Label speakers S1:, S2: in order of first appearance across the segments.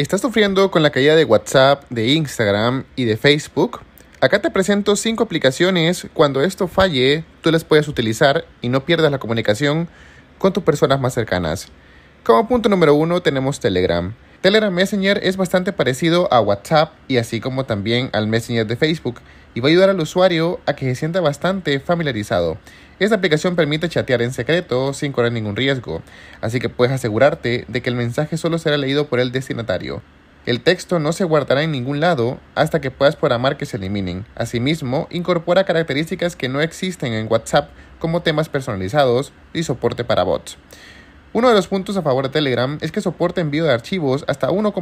S1: ¿Estás sufriendo con la caída de WhatsApp, de Instagram y de Facebook? Acá te presento 5 aplicaciones. Cuando esto falle, tú las puedes utilizar y no pierdas la comunicación con tus personas más cercanas. Como punto número 1 tenemos Telegram. Telegram Messenger es bastante parecido a WhatsApp y así como también al Messenger de Facebook y va a ayudar al usuario a que se sienta bastante familiarizado. Esta aplicación permite chatear en secreto sin correr ningún riesgo, así que puedes asegurarte de que el mensaje solo será leído por el destinatario. El texto no se guardará en ningún lado hasta que puedas programar que se eliminen. Asimismo, incorpora características que no existen en WhatsApp como temas personalizados y soporte para bots. Uno de los puntos a favor de Telegram es que soporta envío de archivos hasta 1,5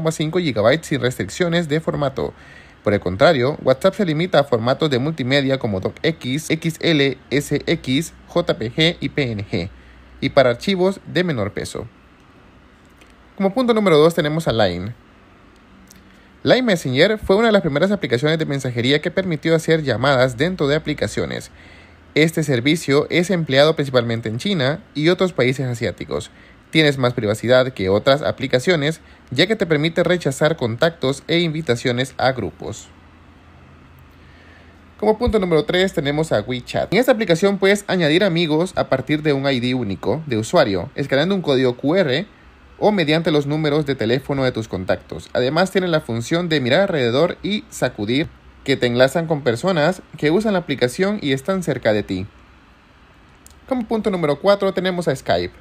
S1: GB sin restricciones de formato. Por el contrario, WhatsApp se limita a formatos de multimedia como DocX, XL, SX, JPG y PNG, y para archivos de menor peso. Como punto número 2 tenemos a Line. Line Messenger fue una de las primeras aplicaciones de mensajería que permitió hacer llamadas dentro de aplicaciones. Este servicio es empleado principalmente en China y otros países asiáticos. Tienes más privacidad que otras aplicaciones ya que te permite rechazar contactos e invitaciones a grupos. Como punto número 3 tenemos a WeChat. En esta aplicación puedes añadir amigos a partir de un ID único de usuario, escaneando un código QR o mediante los números de teléfono de tus contactos. Además tiene la función de mirar alrededor y sacudir que te enlazan con personas que usan la aplicación y están cerca de ti. Como punto número 4 tenemos a Skype.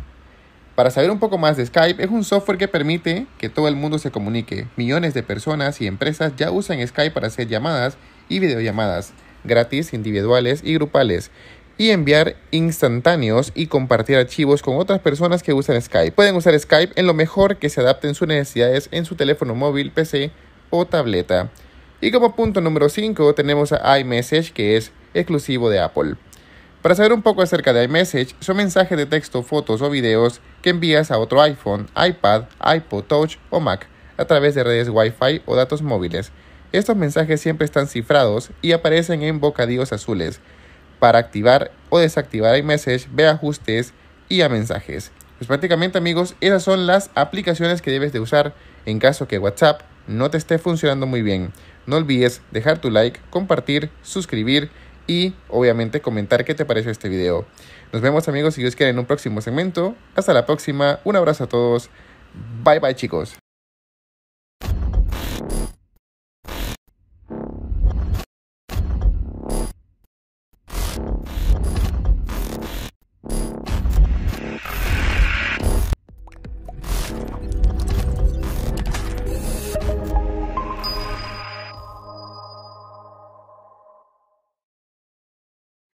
S1: Para saber un poco más de Skype, es un software que permite que todo el mundo se comunique. Millones de personas y empresas ya usan Skype para hacer llamadas y videollamadas gratis, individuales y grupales y enviar instantáneos y compartir archivos con otras personas que usan Skype. Pueden usar Skype en lo mejor que se adapten sus necesidades en su teléfono móvil, PC o tableta. Y como punto número 5 tenemos a iMessage que es exclusivo de Apple. Para saber un poco acerca de iMessage, son mensajes de texto, fotos o videos que envías a otro iPhone, iPad, iPod Touch o Mac a través de redes Wi-Fi o datos móviles. Estos mensajes siempre están cifrados y aparecen en bocadillos azules. Para activar o desactivar iMessage, ve a ajustes y a mensajes. Pues prácticamente amigos, esas son las aplicaciones que debes de usar en caso que WhatsApp no te esté funcionando muy bien. No olvides dejar tu like, compartir, suscribir y obviamente comentar qué te pareció este video. Nos vemos amigos si Dios quiere en un próximo segmento. Hasta la próxima, un abrazo a todos. Bye bye chicos.